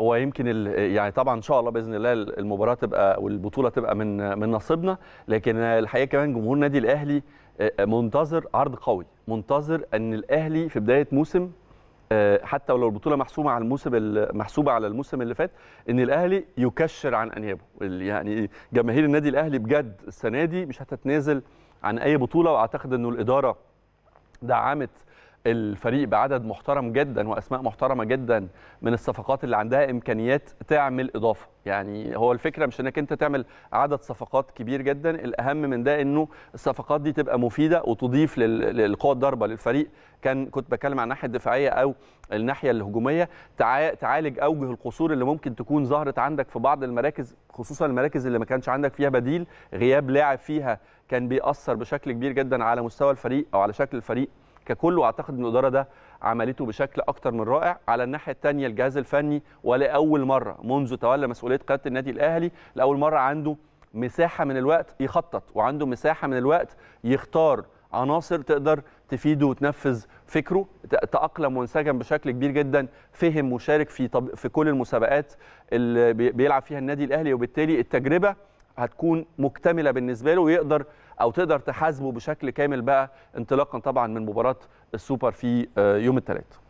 هو يمكن يعني طبعا ان شاء الله باذن الله المباراه تبقى والبطوله تبقى من من نصيبنا لكن الحقيقه كمان جمهور النادي الاهلي آه، آه، منتظر عرض قوي منتظر ان الاهلي في بدايه موسم آه، حتى ولو البطوله محسومه على الموسم محسوبه على الموسم اللي فات ان الاهلي يكشر عن انيابه يعني جماهير النادي الاهلي بجد السنه دي مش هتتنازل عن اي بطوله واعتقد انه الاداره دعمت الفريق بعدد محترم جدا واسماء محترمه جدا من الصفقات اللي عندها امكانيات تعمل اضافه يعني هو الفكره مش انك انت تعمل عدد صفقات كبير جدا الاهم من ده انه الصفقات دي تبقى مفيده وتضيف للقوه الضربه للفريق كان كنت بتكلم عن الناحيه الدفاعيه او الناحيه الهجوميه تعالج اوجه القصور اللي ممكن تكون ظهرت عندك في بعض المراكز خصوصا المراكز اللي ما كانش عندك فيها بديل غياب لاعب فيها كان بيأثر بشكل كبير جدا على مستوى الفريق او على شكل الفريق ككل واعتقد ان الاداره ده عملته بشكل اكتر من رائع على الناحيه الثانيه الجهاز الفني ولاول مره منذ تولى مسؤوليه قياده النادي الاهلي لاول مره عنده مساحه من الوقت يخطط وعنده مساحه من الوقت يختار عناصر تقدر تفيده وتنفذ فكره تأقلم وانسجم بشكل كبير جدا فهم وشارك في طب في كل المسابقات اللي بيلعب فيها النادي الاهلي وبالتالي التجربه هتكون مكتمله بالنسبه له ويقدر او تقدر تحاسبه بشكل كامل بقى انطلاقا طبعا من مباراه السوبر في آه، يوم الثلاثاء